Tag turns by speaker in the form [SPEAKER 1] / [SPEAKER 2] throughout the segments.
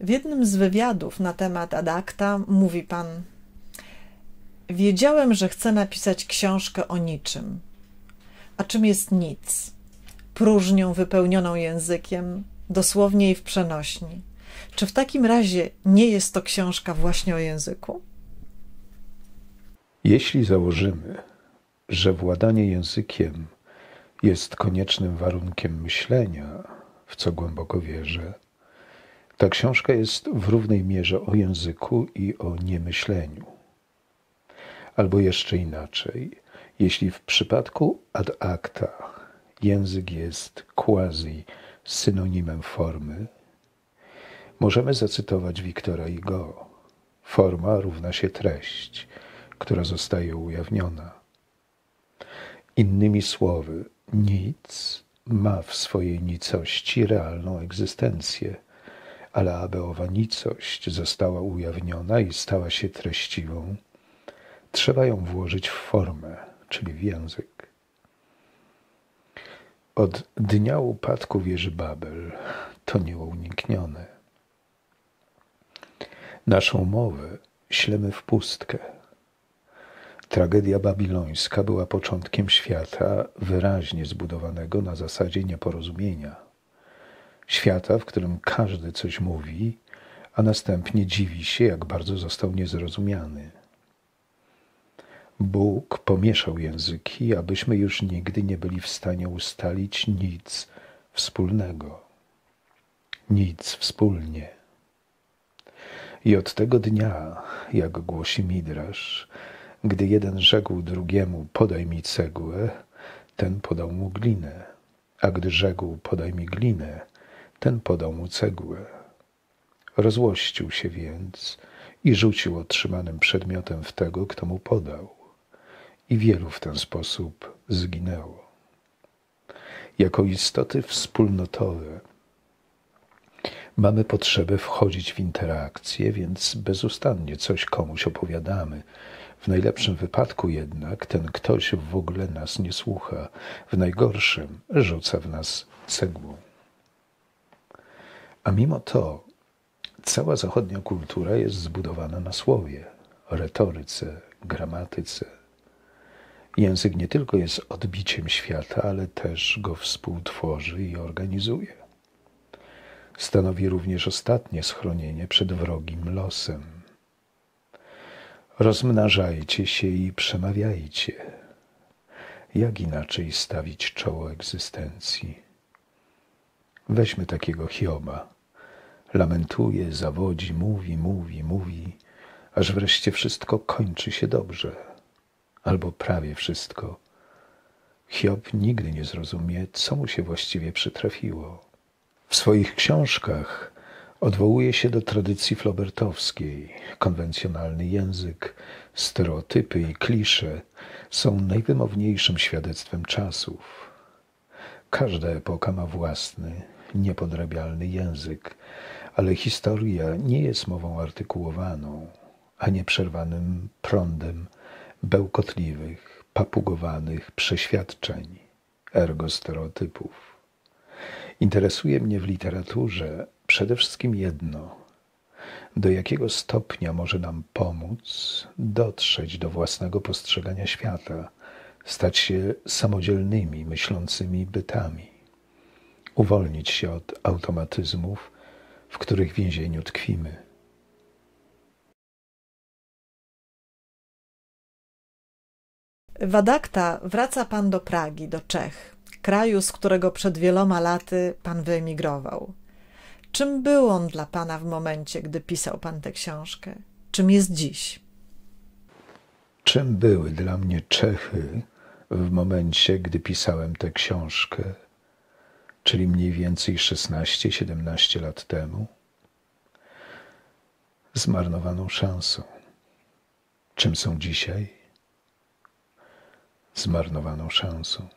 [SPEAKER 1] W jednym z wywiadów na temat Adakta mówi pan: Wiedziałem, że chcę napisać książkę o niczym. A czym jest nic? Próżnią wypełnioną językiem, dosłownie i w przenośni. Czy w takim razie nie jest to książka właśnie o języku?
[SPEAKER 2] Jeśli założymy, że władanie językiem jest koniecznym warunkiem myślenia, w co głęboko wierzę, ta książka jest w równej mierze o języku i o niemyśleniu. Albo jeszcze inaczej, jeśli w przypadku ad acta język jest quasi synonimem formy, możemy zacytować Wiktora Igo. Forma równa się treść, która zostaje ujawniona. Innymi słowy, nic ma w swojej nicości realną egzystencję – ale aby owa nicość została ujawniona i stała się treściwą, trzeba ją włożyć w formę, czyli w język. Od dnia upadku wieży Babel to nieuniknione. Naszą mowę ślemy w pustkę. Tragedia babilońska była początkiem świata wyraźnie zbudowanego na zasadzie nieporozumienia – świata, w którym każdy coś mówi, a następnie dziwi się, jak bardzo został niezrozumiany. Bóg pomieszał języki, abyśmy już nigdy nie byli w stanie ustalić nic wspólnego. Nic wspólnie. I od tego dnia, jak głosi Midrasz, gdy jeden rzekł drugiemu: Podaj mi cegłę, ten podał mu glinę, a gdy rzekł: Podaj mi glinę, ten podał mu cegłę. Rozłościł się więc i rzucił otrzymanym przedmiotem w tego, kto mu podał. I wielu w ten sposób zginęło. Jako istoty wspólnotowe mamy potrzebę wchodzić w interakcje, więc bezustannie coś komuś opowiadamy. W najlepszym wypadku jednak ten ktoś w ogóle nas nie słucha, w najgorszym rzuca w nas cegłą. A mimo to cała zachodnia kultura jest zbudowana na słowie, retoryce, gramatyce. Język nie tylko jest odbiciem świata, ale też go współtworzy i organizuje. Stanowi również ostatnie schronienie przed wrogim losem. Rozmnażajcie się i przemawiajcie. Jak inaczej stawić czoło egzystencji? Weźmy takiego Hioba Lamentuje, zawodzi, mówi, mówi, mówi, aż wreszcie wszystko kończy się dobrze, albo prawie wszystko. Hiob nigdy nie zrozumie, co mu się właściwie przytrafiło. W swoich książkach odwołuje się do tradycji flobertowskiej. Konwencjonalny język, stereotypy i klisze są najwymowniejszym świadectwem czasów. Każda epoka ma własny, niepodrabialny język, ale historia nie jest mową artykułowaną, a nieprzerwanym prądem bełkotliwych, papugowanych przeświadczeń, ergo stereotypów. Interesuje mnie w literaturze przede wszystkim jedno – do jakiego stopnia może nam pomóc dotrzeć do własnego postrzegania świata, stać się samodzielnymi, myślącymi bytami, uwolnić się od automatyzmów w których więzieniu tkwimy.
[SPEAKER 1] Wadakta wraca pan do Pragi, do Czech, kraju, z którego przed wieloma laty pan wyemigrował.
[SPEAKER 3] Czym był on dla pana w momencie, gdy pisał pan tę książkę? Czym jest dziś?
[SPEAKER 2] Czym były dla mnie Czechy w momencie, gdy pisałem tę książkę, czyli mniej więcej 16-17 lat temu? zmarnowaną szansą. Czym są dzisiaj? Zmarnowaną szansą.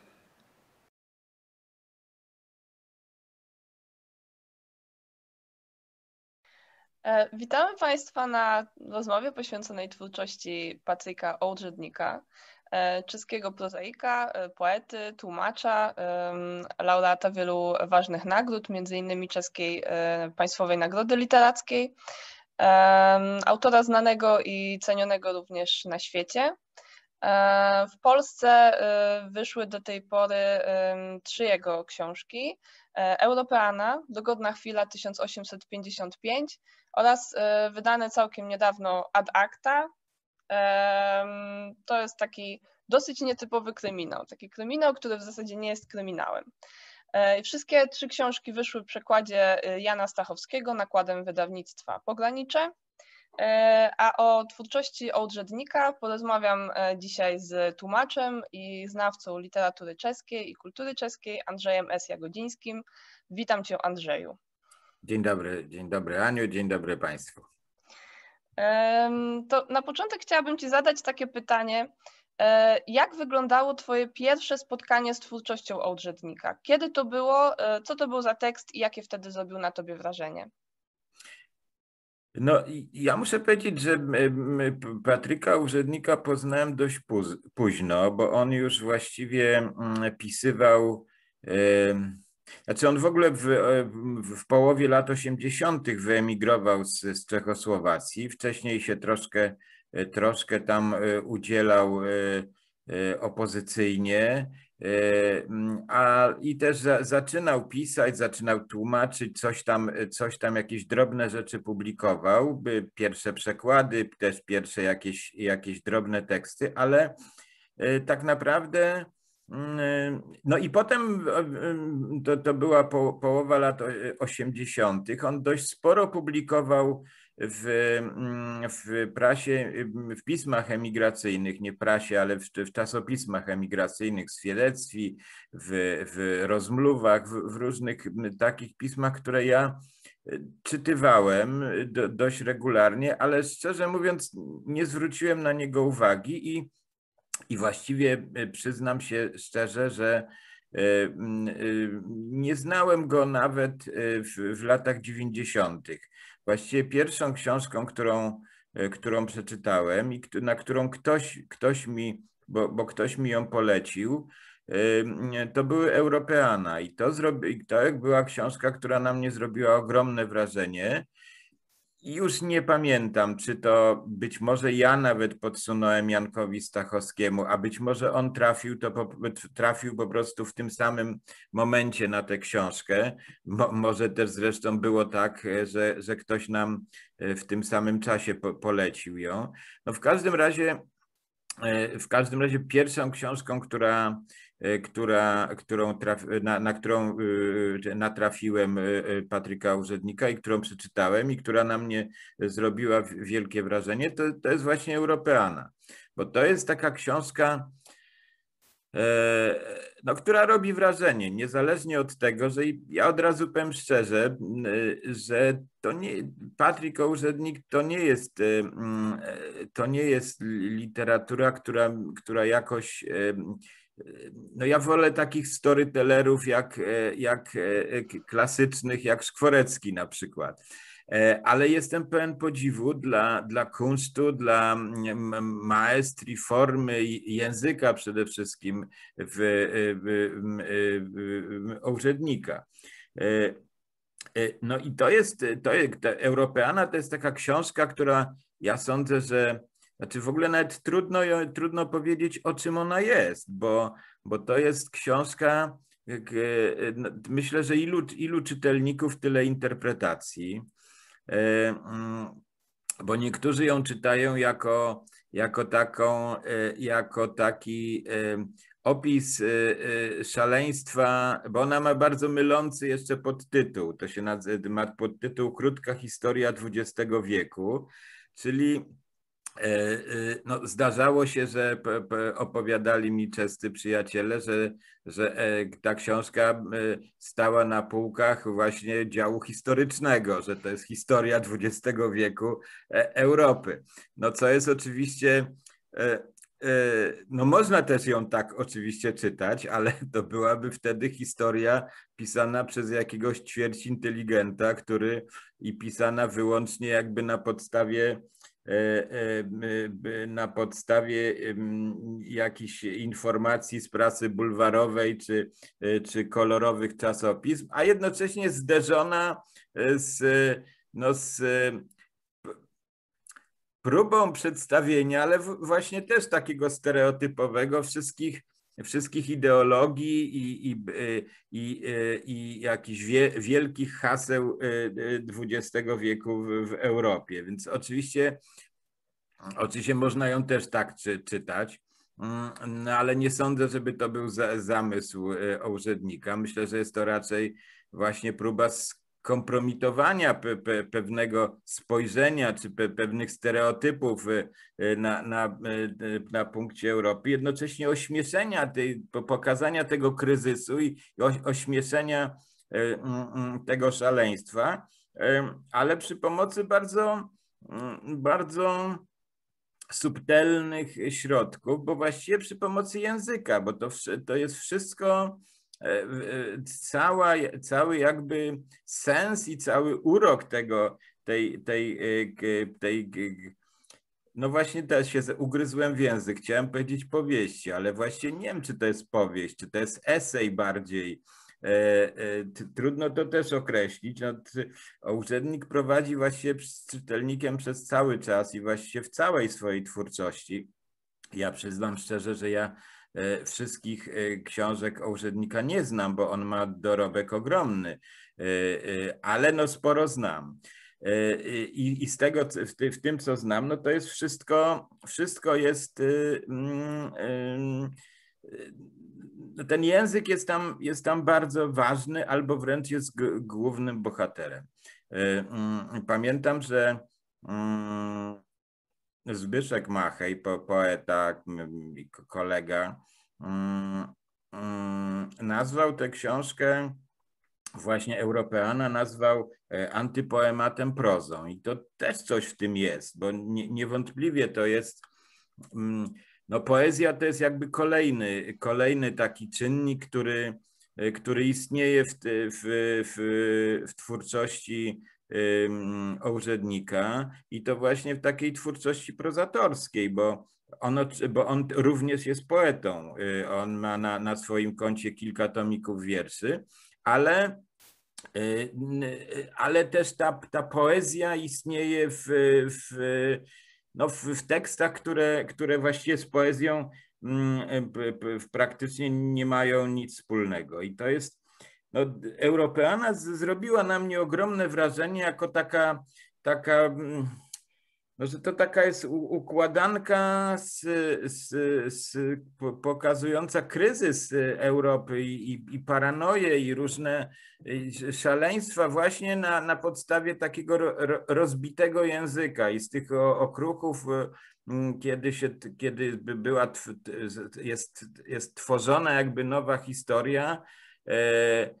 [SPEAKER 1] E, witamy Państwa na rozmowie poświęconej twórczości Patryka Ołdrzednika, e, czeskiego prozaika, e, poety, tłumacza, laureata wielu ważnych nagród, m.in. czeskiej Państwowej Nagrody Literackiej, autora znanego i cenionego również na świecie. W Polsce y, wyszły do tej pory trzy jego książki: e, Europeana, Dogodna chwila 1855 oraz y, wydane całkiem niedawno Ad Acta. To jest taki dosyć nietypowy kryminał, taki kryminał, który w zasadzie nie jest kryminałem. E, wszystkie trzy książki wyszły w przekładzie e, Jana Stachowskiego nakładem wydawnictwa Pogranicze. E, a o twórczości Ołdrzednika porozmawiam dzisiaj z tłumaczem i znawcą literatury czeskiej i kultury czeskiej Andrzejem S. Jagodzińskim. Witam Cię Andrzeju.
[SPEAKER 3] Dzień dobry, dzień dobry Aniu, dzień dobry Państwu.
[SPEAKER 1] To na początek chciałabym Ci zadać takie pytanie. E, jak wyglądało Twoje pierwsze spotkanie z twórczością Ołdrzetnika? Kiedy to było, e, co to był za tekst i jakie wtedy zrobił na Tobie wrażenie?
[SPEAKER 3] No, ja muszę powiedzieć, że Patryka Urzędnika poznałem dość późno, bo on już właściwie pisywał. Znaczy, on w ogóle w, e, w połowie lat 80. wyemigrował z, z Czechosłowacji. Wcześniej się troszkę E, troszkę tam e, udzielał e, opozycyjnie, a i też za, zaczynał pisać, zaczynał tłumaczyć, coś tam, coś tam jakieś drobne rzeczy publikował, pierwsze przekłady, też pierwsze jakieś, jakieś drobne teksty, ale tak naprawdę no i potem, to, to była po, połowa lat 80., on dość sporo publikował w, mm, w prasie, w pismach emigracyjnych, nie prasie, ale w, w czasopismach emigracyjnych, świadectwi, w, w rozmluwach, w, w, różnych takich pismach, które ja e, czytywałem e, do, dość regularnie, ale szczerze mówiąc nie zwróciłem na niego uwagi i i właściwie e, przyznam się szczerze, że e, e, nie znałem go nawet w, w latach 90. Właściwie pierwszą książką, którą, którą przeczytałem i na którą ktoś, ktoś mi, bo, bo ktoś mi ją polecił, to były Europeana i to, zrobi, to była książka, która na mnie zrobiła ogromne wrażenie już nie pamiętam, czy to być może ja nawet podsunąłem Jankowi Stachowskiemu, a być może on trafił, to po, trafił po prostu w tym samym momencie na tę książkę. Mo, może też zresztą było tak, e, że, że ktoś nam e, w tym samym czasie po, polecił ją. No w każdym razie e, w każdym razie pierwszą książką, która Y, która, którą traf, na, na którą y, y, natrafiłem Patryka Urzędnika i którą przeczytałem i która na mnie zrobiła wielkie wrażenie, to, to jest właśnie Europeana. Bo to jest taka książka, e, no, która robi wrażenie, niezależnie od tego, że ja od razu powiem szczerze, że to nie, Patryk Urzędnik to nie jest, mm, e, to nie jest literatura, która, która jakoś no ja wolę takich storytellerów jak, e, jak e, e, klasycznych, jak Skworecki na przykład. Ale jestem pełen podziwu dla, dla kunsztu, dla mm, maestrii formy języka przede wszystkim w, w, w, w urzędnika. No i to jest, to jest, Europeana to jest taka książka, która ja sądzę, że znaczy w ogóle nawet trudno, trudno powiedzieć, o czym ona jest, bo, bo to jest książka, e, no, myślę, że ilu, ilu czytelników, tyle interpretacji, e, mm, bo niektórzy ją czytają jako, jako, taką, e, jako taki opis szaleństwa, bo ona ma bardzo mylący jeszcze podtytuł. To się nazywa, ma podtytuł Krótka historia XX wieku, czyli E, e, no, zdarzało się, że opowiadali mi czescy przyjaciele, że, że e, ta książka stała na półkach właśnie działu historycznego, że to jest historia XX wieku Europy. No co jest oczywiście no można też ją tak oczywiście czytać, ale to byłaby wtedy historia pisana przez jakiegoś ćwierć inteligenta, który i pisana wyłącznie jakby na podstawie E, e, na podstawie jakichś informacji z prasy bulwarowej czy, e, czy kolorowych czasopism, a jednocześnie zderzona z, no z próbą przedstawienia, ale właśnie też takiego stereotypowego wszystkich wszystkich ideologii i, i, e, i, e, i jakichś wie, wielkich haseł XX e, wieku w, w Europie. Więc oczywiście, oczywiście można ją też tak czy, czytać. No, ale nie sądzę, żeby to był za, zamysł urzędnika. Myślę, że jest to raczej właśnie próba kompromitowania pe, pe, pewnego spojrzenia czy pe, pewnych stereotypów y, y, na, na, y, na punkcie Europy, jednocześnie ośmieszenia, tej, pokazania tego kryzysu i ośmieszenia tego szaleństwa, ale przy pomocy bardzo, mm, bardzo subtelnych środków, bo właściwie przy pomocy języka, bo to, to jest wszystko E, e, cała, cały jakby sens i cały urok tego, tej, tej, e, tej no właśnie teraz się ugryzłem w język, chciałem powiedzieć powieści, ale właśnie nie wiem, czy to jest powieść, czy to jest esej bardziej. Trudno to też określić. No, urzędnik prowadzi właśnie z czytelnikiem przez cały czas i właśnie w całej swojej twórczości. Ja przyznam szczerze, że ja E, wszystkich e, książek o urzędnika nie znam, bo on ma dorobek ogromny, e, ale no sporo znam. I, i z tego, w, ty, w tym co znam, no to jest wszystko, wszystko jest. Y, mm, y, y, ten język jest tam, jest tam bardzo ważny, albo wręcz jest głównym bohaterem. Mm, pamiętam, że. Mm, Zbyszek Machej, po, poeta, kolega, mm, mm, nazwał tę książkę właśnie Europeana nazwał e, antypoematem prozą. I to też coś w tym jest, bo nie, niewątpliwie to jest. Mm, no, poezja to jest jakby kolejny, kolejny taki czynnik, który, e, który istnieje w, w, w, w twórczości urzędnika i to właśnie w takiej twórczości prozatorskiej, bo, ono, bo on również jest poetą. Y, on ma na, na swoim koncie kilka tomików wierszy, ale, y, ale też ta, ta poezja istnieje w, w, no w, w tekstach, które, które właściwie z poezją mm, y, praktycznie nie mają nic wspólnego. I to jest no, Europeana z, zrobiła na mnie ogromne wrażenie jako taka, taka mm, no, że to taka jest układanka z, z, z pokazująca kryzys Europy i, i, i paranoję i różne szaleństwa właśnie na, na podstawie takiego rozbitego języka i z tych okruchów, e, kiedy, się, kiedy była, jest, jest tworzona jakby nowa historia, E, e,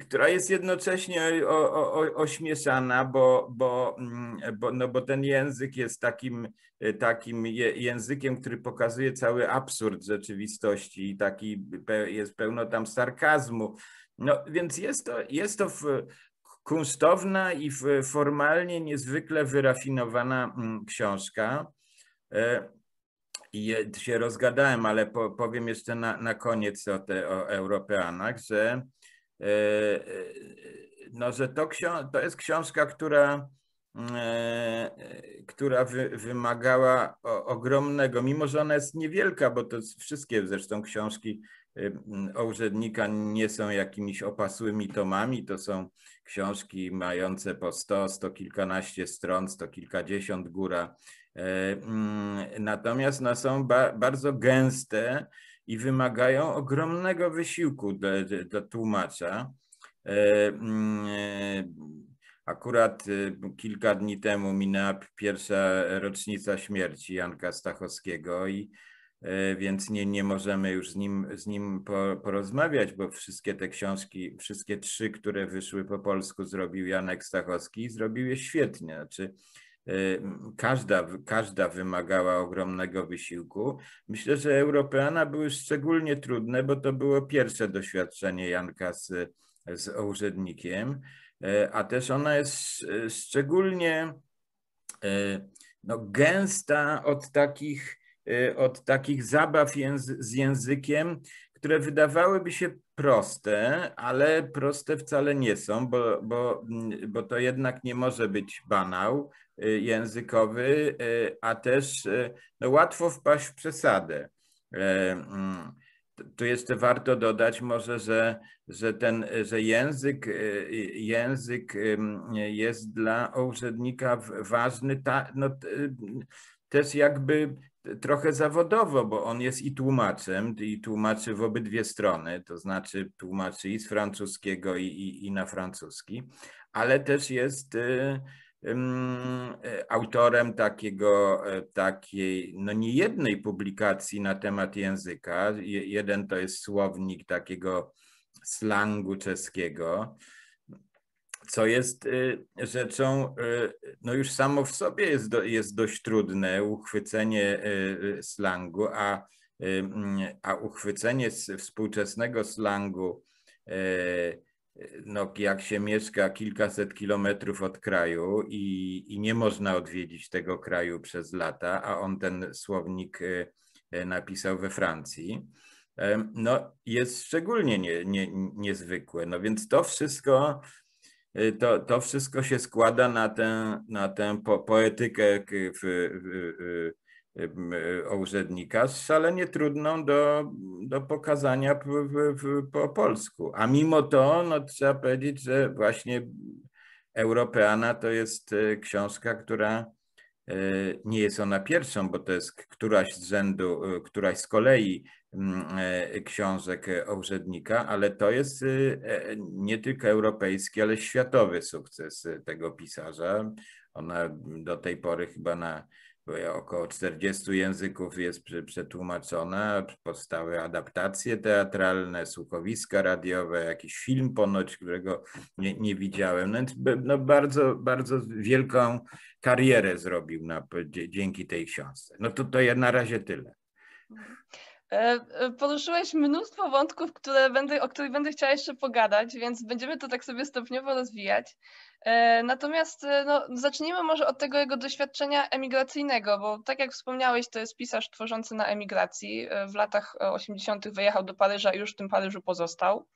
[SPEAKER 3] która jest jednocześnie o, o, ośmieszana, bo, bo, mm, bo, no bo ten język jest takim, e, takim językiem, który pokazuje cały absurd rzeczywistości i taki jest pełno tam sarkazmu. No więc jest to, jest to w, kunstowna i formalnie niezwykle wyrafinowana mm, książka je, się rozgadałem, ale po, powiem jeszcze na, na koniec o, te, o Europeanach, że, e, e no, że to, książ to jest książka, która, mm, e, e, która wy, wymagała o, ogromnego, mimo że ona jest niewielka, bo to wszystkie zresztą książki o nie są jakimiś opasłymi tomami, to są książki mające po 100, sto kilkanaście stron, sto kilkadziesiąt góra. E, natomiast no, są ba bardzo gęste i wymagają ogromnego wysiłku dla, tłumacza. E, akurat y, kilka dni temu minęła pierwsza rocznica śmierci Janka Stachowskiego i E, więc nie, nie możemy już z nim, z nim porozmawiać, bo wszystkie te książki, wszystkie trzy, które wyszły po polsku, zrobił Janek Stachowski i zrobił je świetnie. Znaczy, e, każda, każda wymagała ogromnego wysiłku. Myślę, że Europeana były szczególnie trudne, bo to było pierwsze doświadczenie Janka z, z urzędnikiem, e, a też ona jest szczególnie no, gęsta od takich Y, od takich zabaw języ z językiem, które wydawałyby się proste, ale proste wcale nie są, bo, bo, mm, bo to jednak nie może być banał y, językowy, y, a też no, łatwo wpaść w przesadę. Mm, tu jeszcze warto dodać może, że, że, ten, że język, język jest dla urzędnika ważny, ta, no, też jakby trochę zawodowo, bo on jest i tłumaczem, i tłumaczy w obydwie strony, to znaczy tłumaczy i z francuskiego, i, i, i na francuski, ale też jest y, y, y, autorem takiego, y, takiej, no nie jednej publikacji na temat języka. Je, jeden to jest słownik takiego slangu czeskiego, co jest y, rzeczą, y, no już samo w sobie jest, do, jest dość trudne, uchwycenie y, slangu, a, mm, a uchwycenie współczesnego slangu, no jak się mieszka kilkaset kilometrów od kraju i, i nie można odwiedzić tego kraju przez lata, a on ten słownik napisał we Francji, no jest szczególnie nie, nie, niezwykłe. No więc to wszystko Y, to, to wszystko się składa na tę, na tę po, poetykę y, w, w, w, y, urzędnika szalenie trudną do, do pokazania w, w, po polsku. A mimo to no, trzeba powiedzieć, że właśnie Europeana to jest książka, która nie jest ona pierwszą, bo to jest któraś z rzędu, któraś z kolei Mm, e, książek urzędnika, e, ale to jest e, nie tylko europejski, ale światowy sukces tego pisarza. Ona do tej pory chyba na około 40 języków jest przetłumaczona. Powstały adaptacje teatralne, słuchowiska radiowe, jakiś film ponoć, którego nie, nie widziałem. No więc no bardzo, bardzo wielką karierę zrobił na, dzięki tej książce. No to, to ja na razie tyle.
[SPEAKER 1] Mhm. E, e, poruszyłeś mnóstwo wątków, które będę, o których będę chciała jeszcze pogadać, więc będziemy to tak sobie stopniowo rozwijać. E, natomiast no, zacznijmy może od tego jego doświadczenia emigracyjnego, bo tak jak wspomniałeś, to jest pisarz tworzący na emigracji. W latach 80. wyjechał do Paryża i już w tym Paryżu pozostał.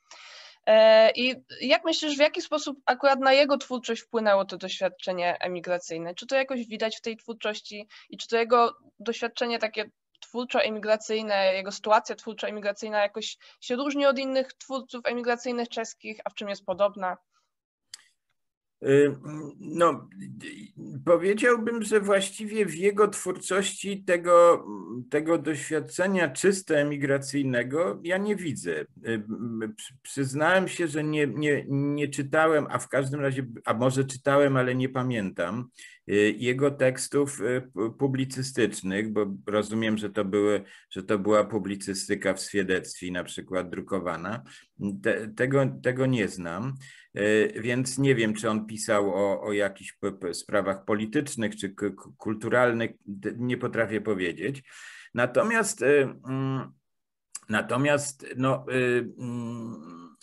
[SPEAKER 1] I jak myślisz, w jaki sposób akurat na jego twórczość wpłynęło to doświadczenie emigracyjne? Czy to jakoś widać w tej twórczości i czy to jego doświadczenie takie twórczo-emigracyjne, jego sytuacja twórczo-emigracyjna jakoś się różni od innych twórców emigracyjnych czeskich, a w czym jest podobna.
[SPEAKER 3] Y, no, powiedziałbym, że właściwie w jego twórczości tego, tego doświadczenia czysto emigracyjnego ja nie widzę. Y, przyznałem się, że nie, nie, nie czytałem, a w każdym razie, a może czytałem, ale nie pamiętam y, jego tekstów publicystycznych, bo rozumiem, że to, były, że to była publicystyka w świadectwie na przykład drukowana. Te, tego, tego nie znam. E, więc nie wiem, czy on pisał o, o jakichś sprawach politycznych czy kulturalnych, nie potrafię powiedzieć. Natomiast, e, mm, natomiast no, e, mm,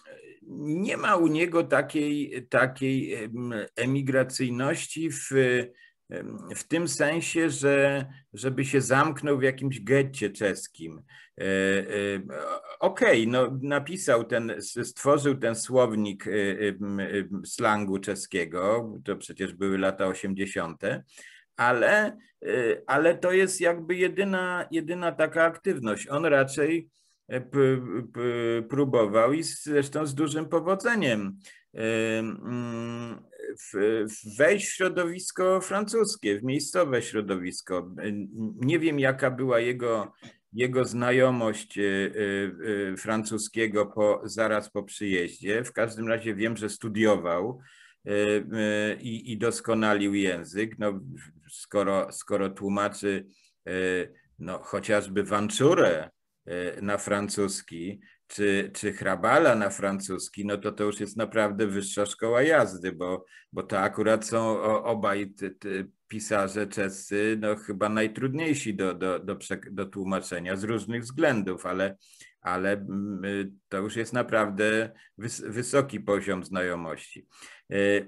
[SPEAKER 3] nie ma u niego takiej, takiej emigracyjności w w tym sensie, że żeby się zamknął w jakimś getcie czeskim. E, e, okej, okay, no napisał ten, stworzył ten słownik e, slangu czeskiego, to przecież były lata 80., ale, ale to jest jakby jedyna, jedyna taka aktywność. On raczej próbował i zresztą z dużym powodzeniem wejść w środowisko francuskie, w miejscowe środowisko. Nie wiem, jaka była jego, jego znajomość e, e, francuskiego po, zaraz po przyjeździe. W każdym razie wiem, że studiował e, i, i doskonalił język. No, skoro, skoro tłumaczy no, chociażby Wanczurę na francuski, czy, czy Hrabala na francuski, no to to już jest naprawdę wyższa szkoła jazdy, bo, bo to akurat są obaj pisarze czescy no chyba najtrudniejsi do, do, do, do tłumaczenia z różnych względów, ale, ale mm, y, to już jest naprawdę wys, wysoki poziom znajomości. Y,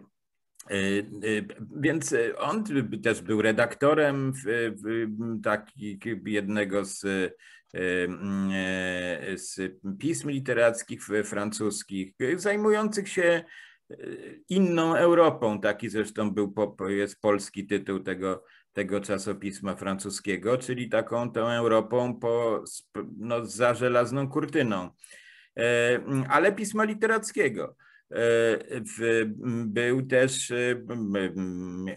[SPEAKER 3] y, więc on też był redaktorem taki, jednego z Y, mm, e, z pism literackich francuskich, y, zajmujących się y, inną Europą. Taki zresztą był, jest polski tytuł tego, tego czasopisma francuskiego, czyli taką tą Europą po, no, za żelazną kurtyną, e, mm, ale pisma literackiego. E, był też,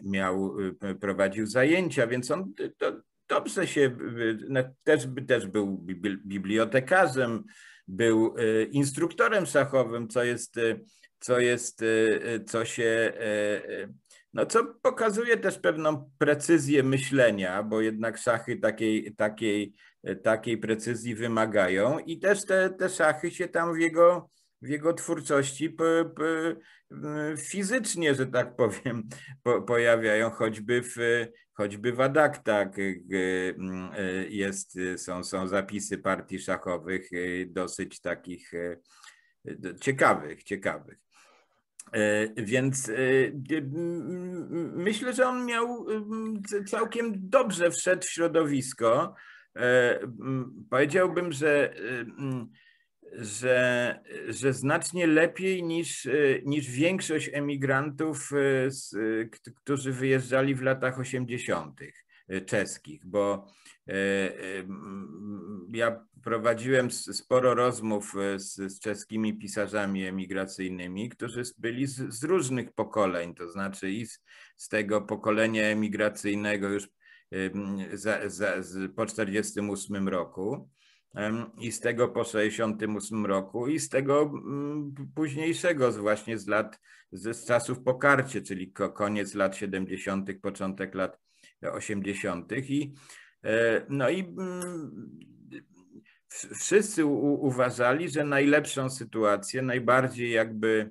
[SPEAKER 3] miał, prowadził zajęcia, więc on to, dobrze się, też, też był bibliotekarzem, był e, instruktorem szachowym, co jest, e, co jest, e, co się, no co pokazuje też pewną precyzję myślenia, bo jednak szachy takiej, takiej, takiej precyzji wymagają i też te, te szachy się tam w jego, w jego twórczości fizycznie, że tak powiem, pojawiają, choćby w choćby w Adaktach y, y, mm, y, jest, są, są zapisy partii szachowych dosyć takich ciekawych, ciekawych. Więc myślę, że on miał całkiem dobrze wszedł w środowisko. Powiedziałbym, że mm, że, że znacznie lepiej niż, e, niż większość emigrantów, e, z, e, którzy wyjeżdżali w latach 80. czeskich, bo ja prowadziłem sporo rozmów z, z czeskimi pisarzami emigracyjnymi, którzy byli z, z, różnych pokoleń, to znaczy i z, z tego pokolenia emigracyjnego już za, za, po 1948 roku i z tego po 68 roku i z tego mm, późniejszego z właśnie z lat, z czasów pokarcie, czyli koniec lat 70., początek lat 80. I, e, no i mm, wszyscy u, uważali, że najlepszą sytuację, najbardziej jakby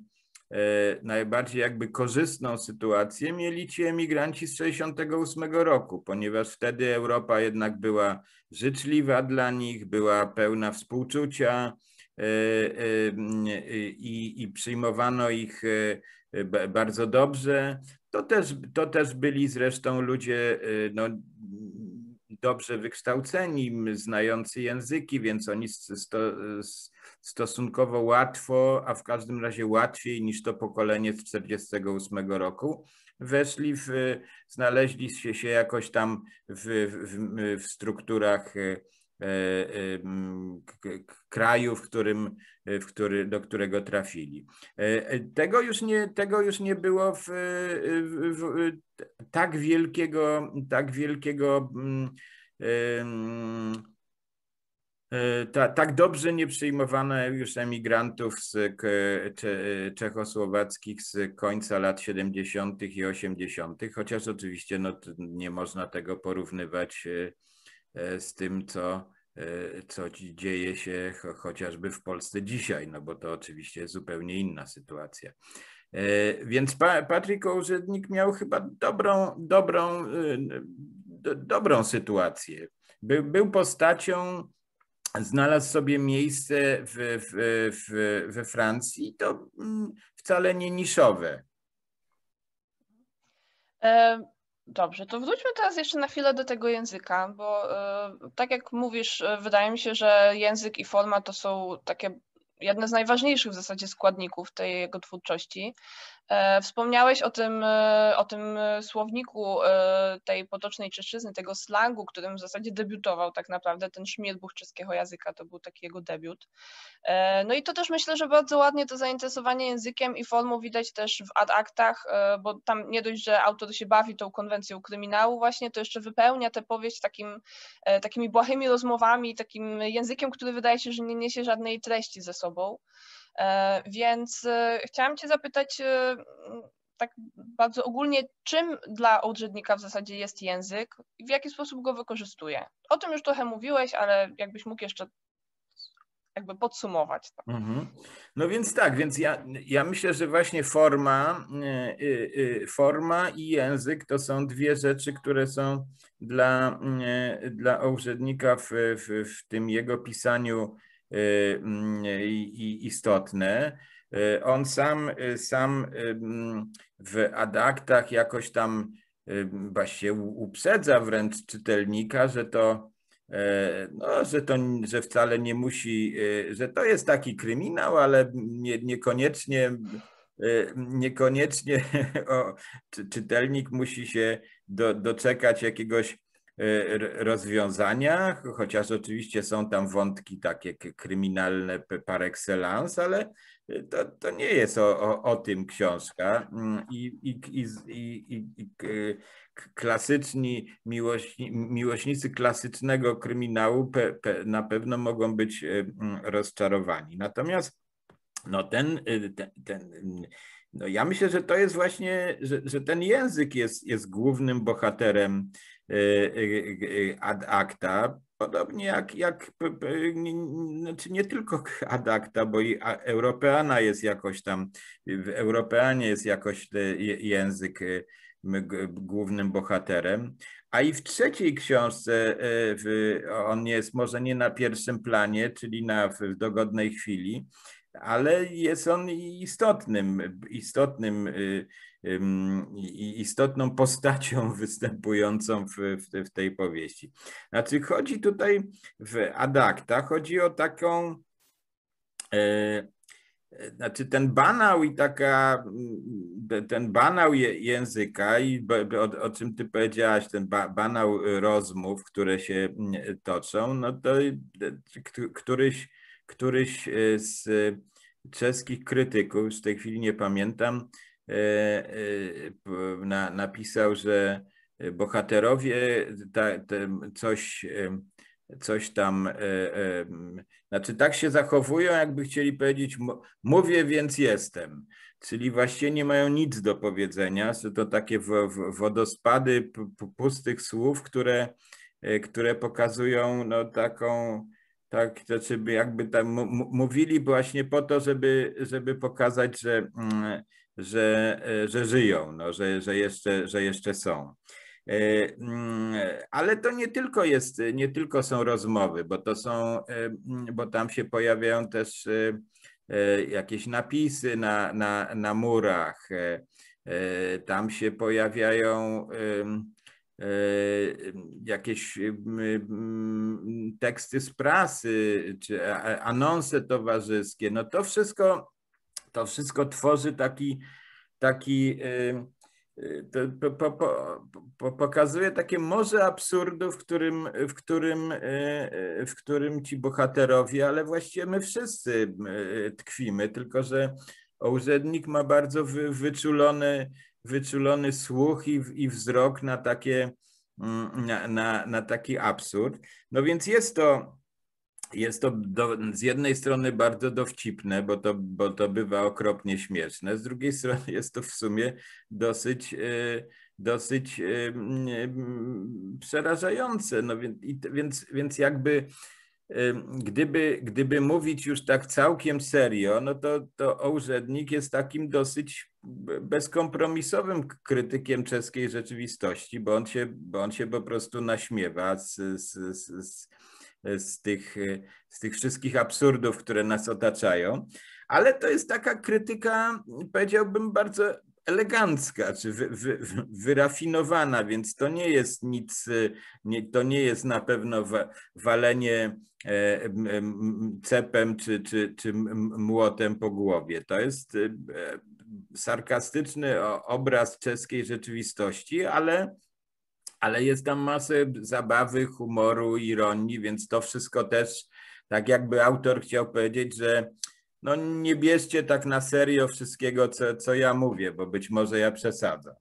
[SPEAKER 3] E, najbardziej jakby korzystną sytuację mieli ci emigranci z 68 roku, ponieważ wtedy Europa jednak była życzliwa dla nich, była pełna współczucia e, e, i, i przyjmowano ich bardzo dobrze. To też, to też byli zresztą ludzie no, dobrze wykształceni, znający języki, więc oni z, z, z stosunkowo łatwo, a w każdym razie łatwiej niż to pokolenie z 1948 roku. Weszli w, znaleźli się, się jakoś tam w, w, w strukturach e, e, kraju, w którym, w który, do którego trafili. E, tego już nie, tego już nie było w, w tak wielkiego, tak wielkiego um, E, ta, tak dobrze nie przyjmowano już emigrantów z czechosłowackich z końca lat 70. i 80., chociaż oczywiście no, nie można tego porównywać e, e, z tym, co, co dzieje się chociażby w Polsce dzisiaj, no bo to oczywiście jest zupełnie inna sytuacja. Więc Patryk Urzędnik miał chyba dobrą, dobrą, dobrą sytuację. By, był postacią znalazł sobie miejsce w, w, w, we Francji, to mm, wcale nie niszowe.
[SPEAKER 1] E, dobrze, to wróćmy teraz jeszcze na chwilę do tego języka, bo e, tak jak mówisz, e, wydaje mi się, że język i forma to są takie jedne z najważniejszych w zasadzie składników tej jego twórczości. E, wspomniałeś o tym, e, o tym e, słowniku tej potocznej czeszczyzny, tego slangu, którym w zasadzie debiutował tak naprawdę ten szmierbuch czeskiego języka, to był taki jego debiut. No i to też myślę, że bardzo ładnie to zainteresowanie językiem i formą widać też w ad aktach, bo tam nie dość, że autor się bawi tą konwencją kryminału właśnie, to jeszcze wypełnia tę powieść takim, takimi błahymi rozmowami, takim językiem, który wydaje się, że nie niesie żadnej treści ze sobą. E, więc e, chciałam Cię zapytać e, tak bardzo ogólnie, czym dla odrzędnika w zasadzie jest język i w jaki sposób go wykorzystuje? O tym już trochę mówiłeś, ale jakbyś mógł jeszcze jakby podsumować. To.
[SPEAKER 3] Mhm. No więc tak, więc ja, ja myślę, że właśnie forma, forma i język to są dwie rzeczy, które są dla, yy, dla urzędnika w, w, w tym jego pisaniu Y, mm, i istotne. Y, on sam, y, sam mm, w adaktach jakoś tam właśnie uprzedza wręcz czytelnika, że to, no, że to że wcale nie musi, że to jest taki kryminał, ale nie, niekoniecznie niekoniecznie o, czytelnik musi się do, doczekać jakiegoś E, rozwiązania, chociaż oczywiście są tam wątki takie kryminalne par excellence, ale e, to, to nie jest o, o, o tym książka. Mm, I, i, i, i, i klasyczni miłośni, miłośnicy klasycznego kryminału pe, pe, na pewno mogą być e, mm, rozczarowani. Natomiast no ten, ten, ten no ja myślę, że to jest właśnie, że, że ten język jest, jest głównym bohaterem Y, y, y, ad acta, podobnie jak, jak znaczy nie tylko ad acta, bo i europeana jest jakoś tam, w europeanie jest jakoś język głównym bohaterem. A i w trzeciej książce on jest może nie na pierwszym planie, czyli na, w dogodnej chwili, ale jest on istotnym, istotnym i istotną postacią występującą w, w, w tej powieści. Znaczy, chodzi tutaj w Adakta, chodzi o taką. E, e, znaczy ten banał i taka, mm, ten banał języka i o, o czym ty powiedziałaś, ten ba, banał rozmów, które się mm, toczą, no to e, któryś, któryś e, z czeskich krytyków, już w tej chwili nie pamiętam, E, e, na, napisał, że bohaterowie ta, te, coś, e, coś tam, znaczy tak się zachowują, jakby chcieli powiedzieć, mówię, więc jestem. Czyli właściwie nie mają nic do powiedzenia, to takie wodospady pustych słów, które, które pokazują no, taką, tak, znaczy jakby tam mówili właśnie po to, żeby, żeby pokazać, że mm, że, e, że żyją, no, że, że, jeszcze, że jeszcze są. E, mm, ale to nie tylko jest, nie tylko są rozmowy, bo to są, e, mm, bo tam się pojawiają też jakieś napisy na, na, na murach, tam się pojawiają jakieś teksty z prasy, czy anonse towarzyskie. No to wszystko to wszystko tworzy taki, taki y, y, po, po, po, pokazuje takie morze absurdów, w którym, w, którym, y, w którym ci bohaterowie, ale właściwie my wszyscy tkwimy, tylko że urzędnik ma bardzo wy, wyczulony, wyczulony słuch i, i wzrok na takie, mm, na, na, na taki absurd. No więc jest to jest to do, z jednej strony bardzo dowcipne, bo to, bo to bywa okropnie śmieszne, z drugiej strony jest to w sumie dosyć, e, dosyć e, mm, e, mm, przerażające. No więc, więc, więc jakby gdyby, gdyby mówić już tak całkiem serio, no to, to Ołżednik jest takim dosyć bezkompromisowym krytykiem czeskiej rzeczywistości, bo on się, bo on się po prostu naśmiewa z, z, z, z tych, z tych wszystkich absurdów, które nas otaczają. Ale to jest taka krytyka, powiedziałbym, bardzo elegancka czy wy, wy, wyrafinowana, więc to nie jest nic, nie, to nie jest na pewno walenie e, cepem czy, czy, czy młotem po głowie. To jest e, sarkastyczny obraz czeskiej rzeczywistości, ale ale jest tam masę zabawy, humoru, ironii, więc to wszystko też tak jakby autor chciał powiedzieć, że no nie bierzcie tak na serio wszystkiego, co, co ja mówię, bo być może ja przesadzam.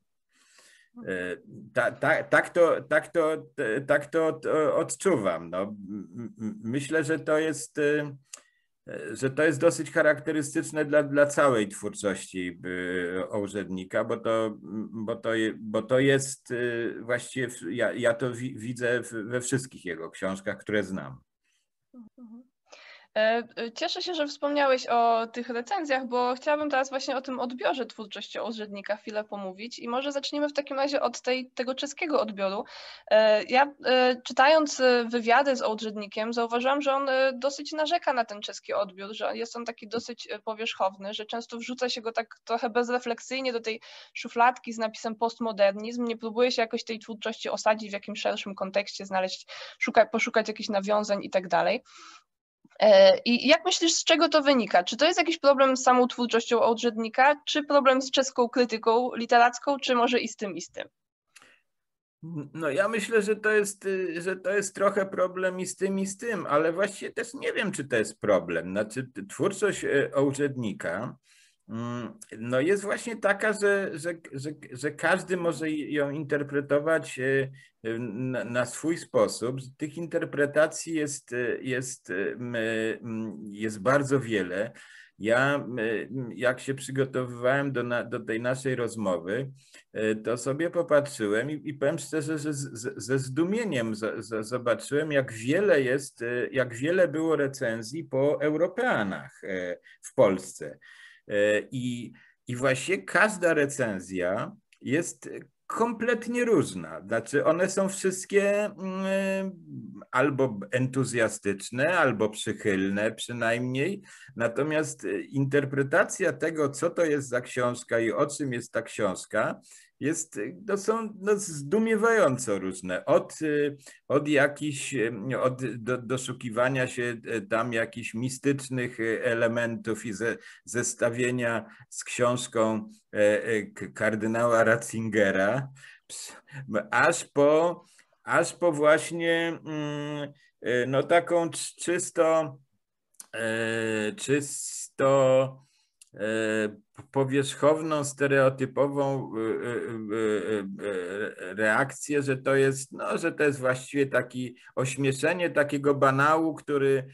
[SPEAKER 3] E, ta, ta, tak to, tak to, tak to odczuwam. No. Myślę, że to jest e, E, że to jest dosyć charakterystyczne dla, dla całej twórczości urzędnika, e, bo to, bo to, bo to jest e, właściwie, ja, ja to widzę we wszystkich jego książkach, które znam.
[SPEAKER 1] Mhm. E, e, cieszę się, że wspomniałeś o tych recenzjach, bo chciałabym teraz właśnie o tym odbiorze twórczości urzędnika chwilę pomówić i może zaczniemy w takim razie od tej, tego czeskiego odbioru. E, ja czytając wywiady z urzędnikiem zauważyłam, że on dosyć narzeka na ten czeski odbiór, że jest on taki dosyć powierzchowny, że często wrzuca się go tak trochę bezrefleksyjnie do tej szufladki z napisem postmodernizm, nie próbuje się jakoś tej twórczości osadzić w jakimś szerszym kontekście, znaleźć, szuka, poszukać jakichś nawiązań i tak dalej. E, I jak myślisz, z czego to wynika? Czy to jest jakiś problem z samą twórczością Odrzednika, czy problem z czeską krytyką literacką, czy może i z tym, i z tym?
[SPEAKER 3] No ja myślę, że to, jest, y, że to jest trochę problem i z tym, i z tym, ale właściwie też nie wiem, czy to jest problem. Znaczy twórczość e, Ołżednika Mm, no jest właśnie taka, że, że, że, że każdy może ją interpretować e, na, swój sposób. Tych interpretacji jest, e, jest, e, jest bardzo wiele. Ja, jak się przygotowywałem do, na, do tej naszej rozmowy, to sobie popatrzyłem i, i powiem szczerze, że z, z, ze zdumieniem z, z, zobaczyłem, jak wiele jest, jak wiele było recenzji po Europeanach w Polsce. E, I, i właśnie każda recenzja jest kompletnie różna. Znaczy, one są wszystkie mm, albo entuzjastyczne, albo przychylne przynajmniej. Natomiast interpretacja tego, co to jest za książka i o czym jest ta książka, jest, y, no są no zdumiewająco różne. Od, y, od jakichś, y, od do, doszukiwania się tam jakichś mistycznych elementów i ze, zestawienia z książką e, e, kardynała Ratzingera, aż po, aż po właśnie mm, no taką czysto, e, czysto powierzchowną, stereotypową y, y, y, reakcję, że to jest, no, że to jest właściwie takie ośmieszenie takiego banału, który,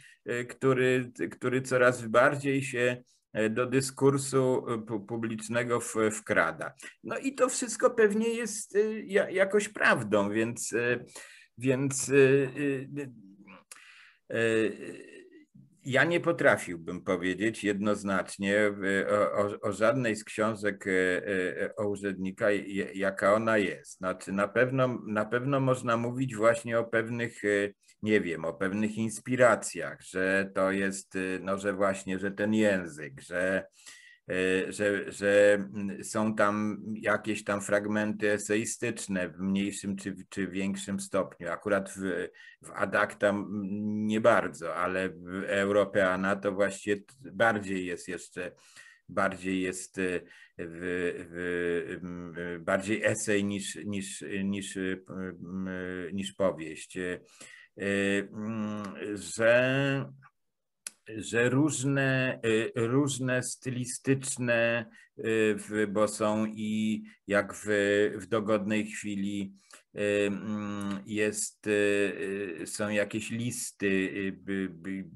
[SPEAKER 3] który, który coraz bardziej się e, do dyskursu publicznego wkrada. No i to wszystko pewnie jest jakoś prawdą, więc, więc yy, yy, yy, ja nie potrafiłbym powiedzieć jednoznacznie o, o, żadnej z książek e, e, o urzędnika, jaka ona jest. Znaczy, na pewno, na pewno można mówić właśnie o pewnych, e, nie wiem, o pewnych inspiracjach, że to jest, no, że właśnie, że ten język, że E, że, że mm, są tam jakieś tam fragmenty eseistyczne w mniejszym czy, czy większym stopniu. Akurat w, w Adakta mm, nie bardzo, ale w Europeana to właśnie bardziej jest jeszcze bardziej jest e, w, w, bardziej esej niż, niż, niż, e, niż powieść. Że że różne, y, różne stylistyczne, y, bo są i jak w, w dogodnej chwili y, mm, jest, są jakieś listy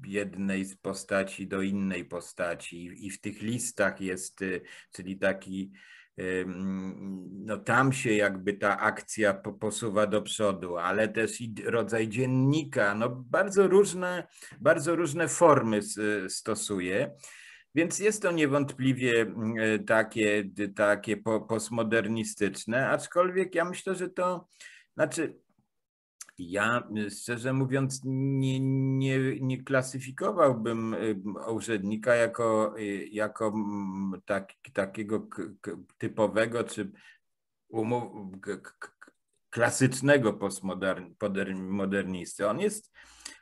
[SPEAKER 3] jednej z postaci do innej postaci i w tych listach jest, czyli taki no tam się jakby ta akcja posuwa do przodu, ale też i rodzaj dziennika, no bardzo różne, bardzo różne formy stosuje. Więc jest to niewątpliwie mm, e, takie, takie postmodernistyczne, aczkolwiek ja myślę, że to znaczy ja y, szczerze mówiąc nie, nie, nie klasyfikowałbym urzędnika y, jako, y, jako tak, takiego typowego czy klasycznego postmodernisty. On jest,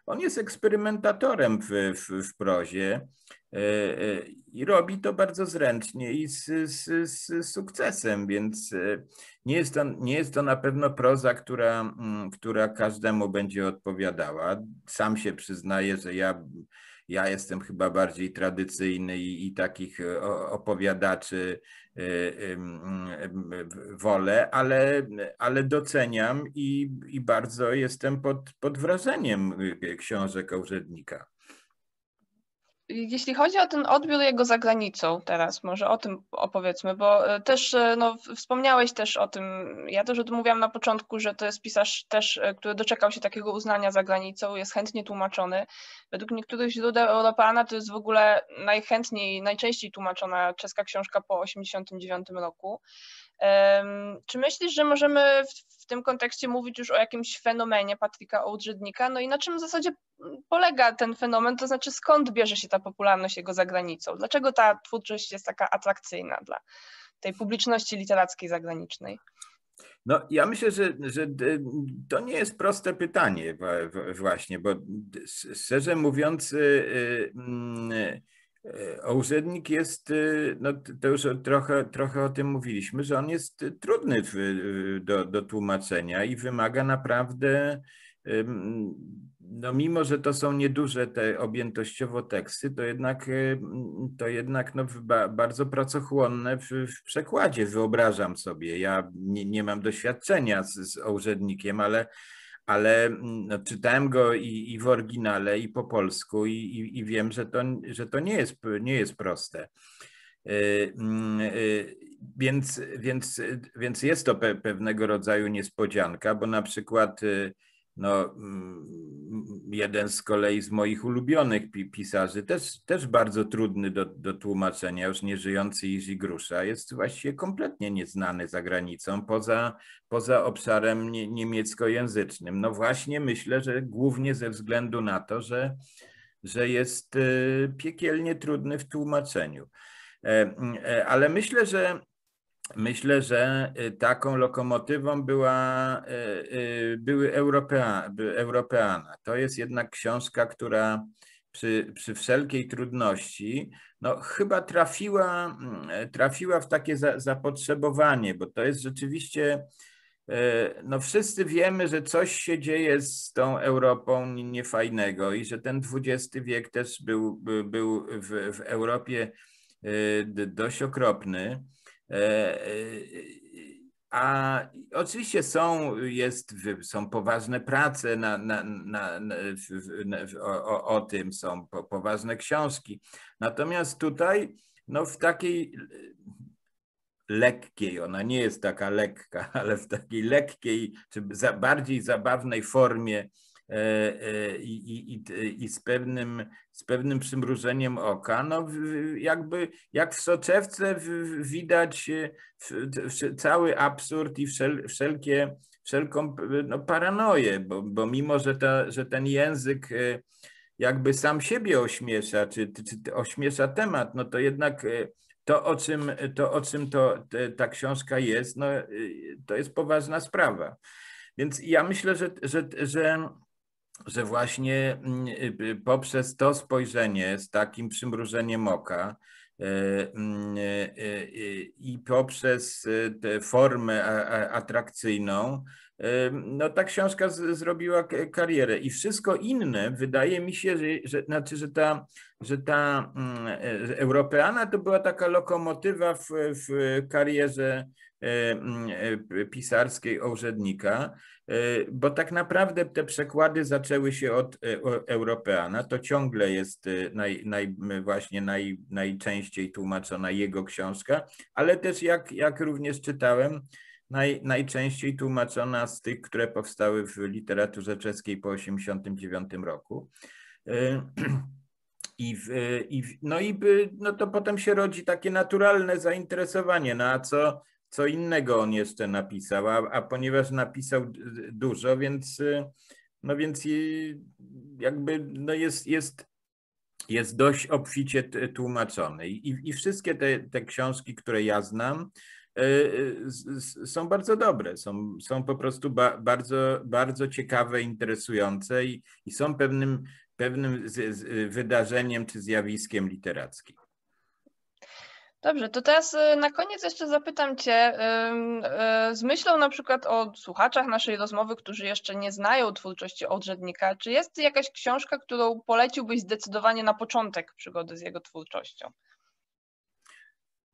[SPEAKER 3] on jest eksperymentatorem w, w, w prozie. E, e, I robi to bardzo zręcznie i z, z, z sukcesem, więc e, nie jest, to, nie jest to na pewno proza, która, mm, która każdemu będzie odpowiadała. Sam się przyznaję, że ja ja jestem chyba bardziej tradycyjny i, i takich opowiadaczy wolę, ale, ale doceniam i, i bardzo jestem pod, pod wrażeniem książek urzędnika
[SPEAKER 1] jeśli chodzi o ten odbiór jego za granicą teraz, może o tym opowiedzmy, bo e, też e, no, wspomniałeś też o tym, ja też o tym mówiłam na początku, że to jest pisarz też, e, który doczekał się takiego uznania za granicą, jest chętnie tłumaczony. Według niektórych źródeł Europeana to jest w ogóle najchętniej, najczęściej tłumaczona czeska książka po 1989 roku. Czy myślisz, że możemy w, w tym kontekście mówić już o jakimś fenomenie Patryka Oudrzydnika? No i na czym w zasadzie mm, polega ten fenomen? To znaczy, skąd bierze się ta popularność jego za granicą? Dlaczego ta twórczość jest taka atrakcyjna dla tej publiczności literackiej zagranicznej?
[SPEAKER 3] No, ja myślę, że, że e, to nie jest proste pytanie, właśnie, bo szczerze mówiąc, e, e, mm, Ołżednik jest, y, no to już trochę, trochę o tym mówiliśmy, że on jest y, trudny w, do, do tłumaczenia i wymaga naprawdę, no mimo, że to są nieduże te objętościowo teksty, to jednak, y, to jednak no, bardzo pracochłonne w, w przekładzie, wyobrażam sobie. Ja nie, nie mam doświadczenia z, z ale ale mm, no, czytałem go i, i, w oryginale, i po polsku, i, i, i, wiem, że to, że to nie, jest, nie jest proste. Y, mm, y, więc, więc, więc jest to pe pewnego rodzaju niespodzianka, bo na przykład y, no, mm, jeden z kolei z moich ulubionych pi pisarzy, też, też bardzo trudny do, do tłumaczenia, już nieżyjący Iży Grusza, jest właściwie kompletnie nieznany za granicą, poza, poza obszarem nie, niemieckojęzycznym. No właśnie myślę, że głównie ze względu na to, że, że jest e, piekielnie trudny w tłumaczeniu. E, e, ale myślę, że Myślę, że y, taką lokomotywą była, y, y, były Europea, Europeana. To jest jednak książka, która przy, przy wszelkiej trudności no, chyba trafiła, mm, trafiła w takie za, zapotrzebowanie, bo to jest rzeczywiście no wszyscy wiemy, że coś się dzieje z tą Europą niefajnego i że ten XX wiek też był, był w, w Europie dość okropny. E, e, e, a oczywiście są, jest, są poważne prace na, na, na, o, o, tym, są poważne książki. Natomiast tutaj no, w takiej lekkiej, ona nie jest taka lekka, ale w takiej lekkiej czy bardziej zabawnej formie E, e, i, i, e, i z, pewnym, z pewnym przymrużeniem oka, no jakby jak w soczewce widać cały absurd i wszel, wszelkie, wszelką no, paranoję, bo, bo mimo, że, ta, że ten język jakby sam siebie ośmiesza, czy, czy ośmiesza temat, no to jednak to, o czym to, o czym to te, ta książka jest, no, to jest poważna sprawa. Więc ja myślę, że, że, że że właśnie mm, y, y, poprzez to spojrzenie z takim przymrużeniem oka y, mm, i poprzez tę formę atrakcyjną, no ta książka zrobiła karierę i wszystko inne wydaje mi się, że, że, znaczy, że ta, że ta mm, Europeana to była taka lokomotywa w, w karierze E, mm, e, pisarskiej urzędnika, e, bo tak naprawdę te przekłady zaczęły się od Europeana. To ciągle jest naj, naj, właśnie naj, najczęściej tłumaczona jego książka, ale też jak, jak również czytałem, naj, najczęściej tłumaczona z tych, które powstały w literaturze czeskiej po 1989 roku. I, w, i w, no i by, no to potem się rodzi takie naturalne zainteresowanie, no a co, co innego on jeszcze napisał, a, a ponieważ napisał dużo, więc y, no więc jakby no jest, jest, jest dość obficie tłumaczony. I, i wszystkie te, te książki, które ja znam, y, y, są bardzo dobre, są, są po prostu ba, bardzo, bardzo ciekawe, interesujące i, i są pewnym, pewnym z, z wydarzeniem czy zjawiskiem literackim.
[SPEAKER 1] Dobrze, to teraz y, na koniec jeszcze zapytam Cię, y, z myślą na przykład o słuchaczach naszej rozmowy, którzy jeszcze nie znają twórczości Odrzednika, czy jest jakaś książka, którą poleciłbyś zdecydowanie na początek przygody z jego twórczością?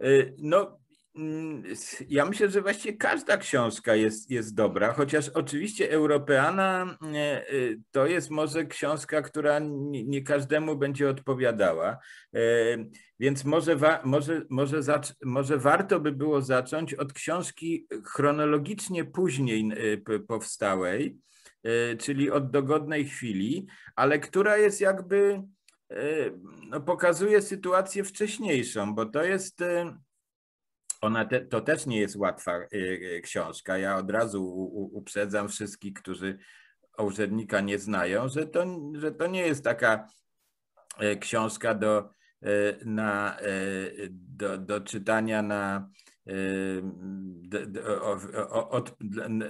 [SPEAKER 3] Y, no, Mm, ja myślę, że właściwie każda książka jest, jest dobra, chociaż oczywiście Europeana mm, e, e, to jest może książka, która nie każdemu będzie odpowiadała. E, więc może, może, może, może warto by było zacząć od książki chronologicznie później powstałej, czyli od dogodnej chwili, ale która jest jakby no, pokazuje sytuację wcześniejszą, bo to jest ona te, to też nie jest łatwa e, e, książka. Ja od razu u, uprzedzam wszystkich, którzy urzędnika nie znają, że to, że to nie jest taka e, książka do, na, do, do czytania na, od,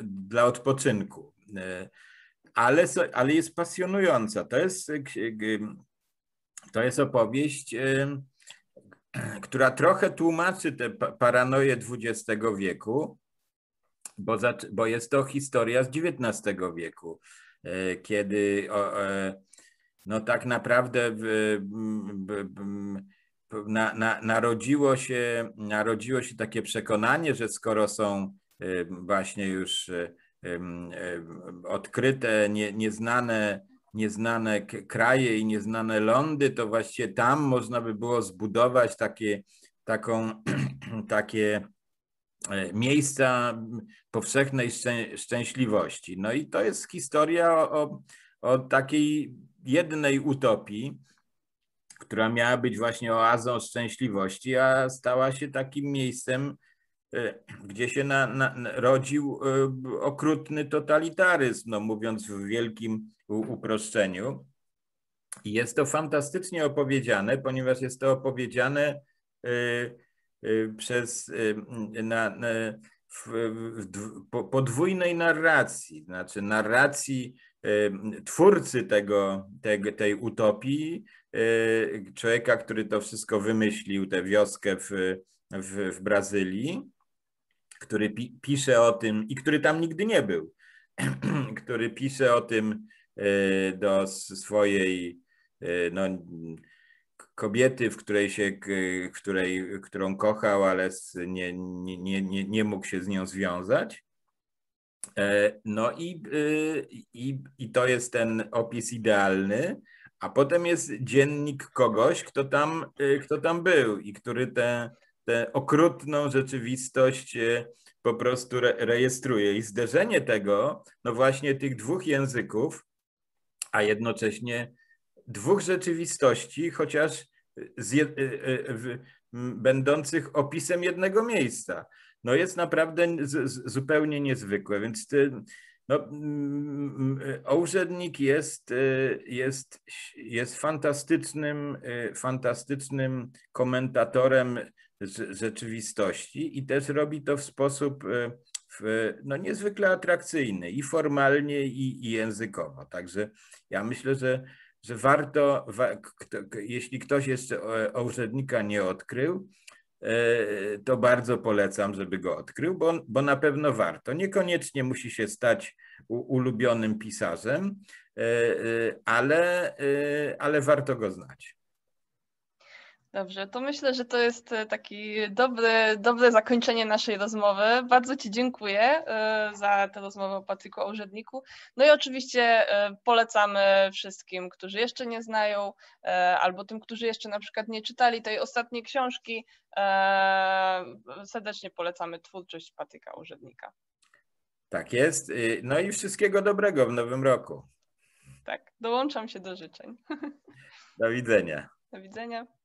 [SPEAKER 3] dla odpoczynku. Ale, ale jest pasjonująca. To jest, to jest opowieść która trochę tłumaczy te paranoje XX wieku, bo, za, bo jest to historia z XIX wieku, e, kiedy e, no tak naprawdę na, na, narodziło, się, narodziło się takie przekonanie, że skoro są e, właśnie już odkryte, nie, nieznane nieznane kraje i nieznane lądy, to właśnie tam można by było zbudować takie, taką, takie e, miejsca powszechnej szczę szczęśliwości. No i to jest historia o, o takiej jednej utopii, która miała być właśnie oazą szczęśliwości, a stała się takim miejscem Y, gdzie się na, na, rodził y, okrutny totalitaryzm, no mówiąc w wielkim uproszczeniu. jest to fantastycznie opowiedziane, ponieważ jest to opowiedziane y, przez na, na w, w, w, podwójnej narracji, znaczy narracji twórcy tego, tej utopii, człowieka, który to wszystko wymyślił, tę wioskę w, w, w Brazylii, który pi pisze o tym i który tam nigdy nie był, który pisze o tym e, do swojej e, no, kobiety, w której się, której, którą kochał, ale nie, nie, nie, nie, nie mógł się z nią związać. E, no i, i, i to jest ten opis idealny, a potem jest dziennik kogoś, kto tam, kto tam był i który te, tę okrutną rzeczywistość e, po prostu re rejestruje. I zderzenie tego, no właśnie tych dwóch języków, a jednocześnie dwóch rzeczywistości, chociaż e, e, będących opisem jednego miejsca, no jest naprawdę zupełnie niezwykłe. Więc ty, no, jest, jest, jest fantastycznym, fantastycznym komentatorem rzeczywistości i też robi to w sposób e, w, no, niezwykle atrakcyjny i formalnie, i, i językowo. Także ja myślę, że, że warto, wa, kto, jeśli ktoś jeszcze e, urzędnika nie odkrył, e, to bardzo polecam, żeby go odkrył, bo, bo na pewno warto. Niekoniecznie musi się stać u, ulubionym pisarzem, ale, ale warto go znać.
[SPEAKER 1] Dobrze, to myślę, że to jest e, taki dobre, dobre zakończenie naszej rozmowy. Bardzo Ci dziękuję e, za tę rozmowę o Patryku, o urzędniku. No i oczywiście e, polecamy wszystkim, którzy jeszcze nie znają, albo tym, którzy jeszcze na przykład nie czytali tej ostatniej książki. Serdecznie polecamy twórczość Patryka Urzędnika.
[SPEAKER 3] Tak jest. Y, no i wszystkiego dobrego w nowym roku.
[SPEAKER 1] Tak, dołączam się do życzeń.
[SPEAKER 2] Do widzenia.
[SPEAKER 1] Do widzenia.